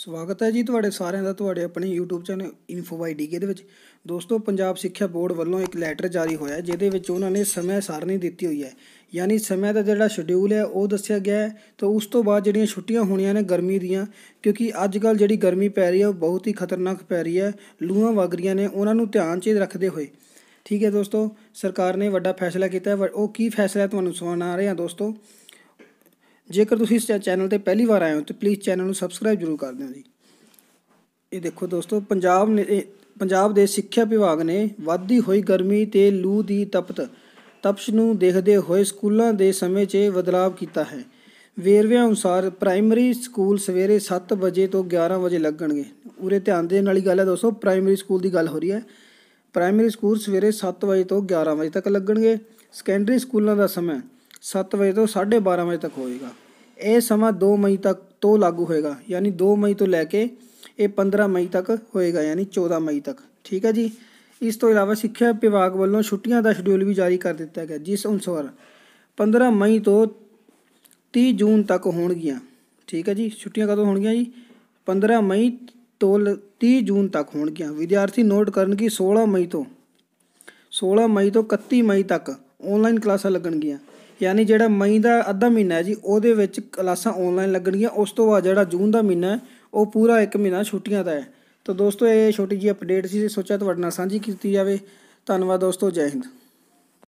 ਸਵਾਗਤ ਹੈ ਜੀ ਤੁਹਾਡੇ ਸਾਰਿਆਂ ਦਾ ਤੁਹਾਡੇ ਆਪਣੇ YouTube ਚੈਨਲ ਇਨਫੋ ਦੇ ਵਿੱਚ ਦੋਸਤੋ ਪੰਜਾਬ ਸਿੱਖਿਆ ਬੋਰਡ ਵੱਲੋਂ ਇੱਕ ਲੈਟਰ ਜਾਰੀ ਹੋਇਆ ਜਿਹਦੇ ਵਿੱਚ ਉਹਨਾਂ ਨੇ ਸਮੇਂ ਸਾਰਣੀ ਦਿੱਤੀ ਹੋਈ ਹੈ ਯਾਨੀ ਸਮੇਂ ਦਾ ਜਿਹੜਾ ਸ਼ਡਿਊਲ ਹੈ ਉਹ ਦੱਸਿਆ ਗਿਆ ਹੈ ਤਾਂ ਉਸ ਤੋਂ ਬਾਅਦ ਜਿਹੜੀਆਂ ਛੁੱਟੀਆਂ ਹੋਣੀਆਂ ਨੇ ਗਰਮੀ ਦੀਆਂ ਕਿਉਂਕਿ ਅੱਜ ਕੱਲ ਜਿਹੜੀ ਗਰਮੀ ਪੈ ਰਹੀ ਹੈ ਉਹ ਬਹੁਤ ਹੀ ਖਤਰਨਾਕ ਪੈ ਰਹੀ ਹੈ ਲੂਆਂ ਵਗ ਨੇ ਉਹਨਾਂ ਨੂੰ ਧਿਆਨ 'ਚ ਰੱਖਦੇ ਹੋਏ ਠੀਕ ਹੈ ਦੋਸਤੋ ਸਰਕਾਰ ਨੇ ਵੱਡਾ ਫੈਸਲਾ ਕੀਤਾ ਹੈ ਉਹ ਕੀ ਫੈਸਲਾ ਤੁਹਾਨੂੰ ਸੁਣਾਉਣ ਆ ਰਹੇ ਹਾਂ ਦੋਸਤੋ ਜੇਕਰ ਤੁਸੀਂ ਇਸ ਚੈਨਲ ਤੇ ਪਹਿਲੀ ਵਾਰ ਆਏ ਹੋ ਤਾਂ ਪਲੀਜ਼ ਚੈਨਲ ਨੂੰ ਸਬਸਕ੍ਰਾਈਬ ਜ਼ਰੂਰ ਕਰ ਦਿਓ ਜੀ ਇਹ ਦੇਖੋ ਦੋਸਤੋ ਪੰਜਾਬ ਨੇ ਪੰਜਾਬ ਦੇ ਸਿੱਖਿਆ ਵਿਭਾਗ ਨੇ ਵੱਧਦੀ ਹੋਈ ਗਰਮੀ ਤੇ ਲੂ ਦੀ ਤਪਤ ਤਪਸ਼ ਨੂੰ ਦੇਖਦੇ ਹੋਏ ਸਕੂਲਾਂ ਦੇ ਸਮੇਂ 'ਚ ਬਦਲਾਅ ਕੀਤਾ ਹੈ ਵੇਰਵਿਆਂ ਅਨੁਸਾਰ ਪ੍ਰਾਇਮਰੀ ਸਕੂਲ ਸਵੇਰੇ 7 ਵਜੇ ਤੋਂ 11 ਵਜੇ ਲੱਗਣਗੇ ਉਰੇ ਧਿਆਨ ਦੇਣ ਵਾਲੀ ਗੱਲ ਹੈ ਦੋਸਤੋ ਪ੍ਰਾਇਮਰੀ ਸਕੂਲ ਦੀ ਗੱਲ ਹੋ ਰਹੀ ਹੈ ਪ੍ਰਾਇਮਰੀ ਸਕੂਲ ਸਵੇਰੇ 7 ਵਜੇ ਤੋਂ 11 ਵਜੇ ਤੱਕ ਲੱਗਣਗੇ ਸੈਕੰਡਰੀ ਸਕੂਲਾਂ ਦਾ ਸਮਾਂ 7 ਵਜੇ ਤੋਂ 12:30 ਵਜੇ ਤੱਕ ਹੋਏਗਾ ਇਹ ਸਮਾਂ 2 ਮਈ ਤੱਕ ਤੋਂ ਲਾਗੂ ਹੋਏਗਾ ਯਾਨੀ 2 ਮਈ ਤੋਂ ਲੈ ਕੇ ਇਹ 15 ਮਈ ਤੱਕ ਹੋਏਗਾ ਯਾਨੀ 14 ਮਈ ਤੱਕ ਠੀਕ ਹੈ ਜੀ ਇਸ ਤੋਂ ਇਲਾਵਾ ਸਿੱਖਿਆ ਵਿਭਾਗ ਵੱਲੋਂ ਛੁੱਟੀਆਂ ਦਾ ਸ਼ਡਿਊਲ ਵੀ ਜਾਰੀ ਕਰ ਦਿੱਤਾ ਗਿਆ ਜਿਸ ਅਨੁਸਾਰ 15 ਮਈ ਤੋਂ 30 ਜੂਨ ਤੱਕ ਹੋਣਗੀਆਂ ਠੀਕ ਹੈ ਜੀ ਛੁੱਟੀਆਂ ਕਦੋਂ ਹੋਣਗੀਆਂ ਜੀ 15 ਮਈ ਤੋਂ 30 ਜੂਨ ਤੱਕ ਹੋਣਗੀਆਂ ਵਿਦਿਆਰਥੀ ਨੋਟ ਕਰਨ ਕਿ 16 ਮਈ ਤੋਂ 16 ਮਈ ਤੋਂ 31 ਮਈ ਤੱਕ ਆਨਲਾਈਨ ਕਲਾਸਾਂ ਲੱਗਣਗੀਆਂ ਯਾਨੀ ਜਿਹੜਾ ਮਈ ਦਾ ਅੱਧਾ ਮਹੀਨਾ ਹੈ ਜੀ ਉਹਦੇ ਵਿੱਚ ਕਲਾਸਾਂ ਆਨਲਾਈਨ ਲੱਗਣਗੀਆਂ ਉਸ ਤੋਂ ਬਾਅਦ ਜਿਹੜਾ ਜੂਨ ਦਾ ਮਹੀਨਾ ਹੈ ਉਹ ਪੂਰਾ ਇੱਕ ਮਹੀਨਾ ਛੁੱਟੀਆਂ ਦਾ ਹੈ ਤਾਂ ਦੋਸਤੋ ਇਹ ਛੋਟੀ ਜੀ ਅਪਡੇਟ ਸੀ ਸੋਚਿਆ ਤੁਹਾਡੇ ਨਾਲ ਸਾਂਝੀ ਕੀਤੀ ਜਾਵੇ ਧੰਨਵਾਦ ਦੋਸਤੋ ਜੈ ਹਿੰਦ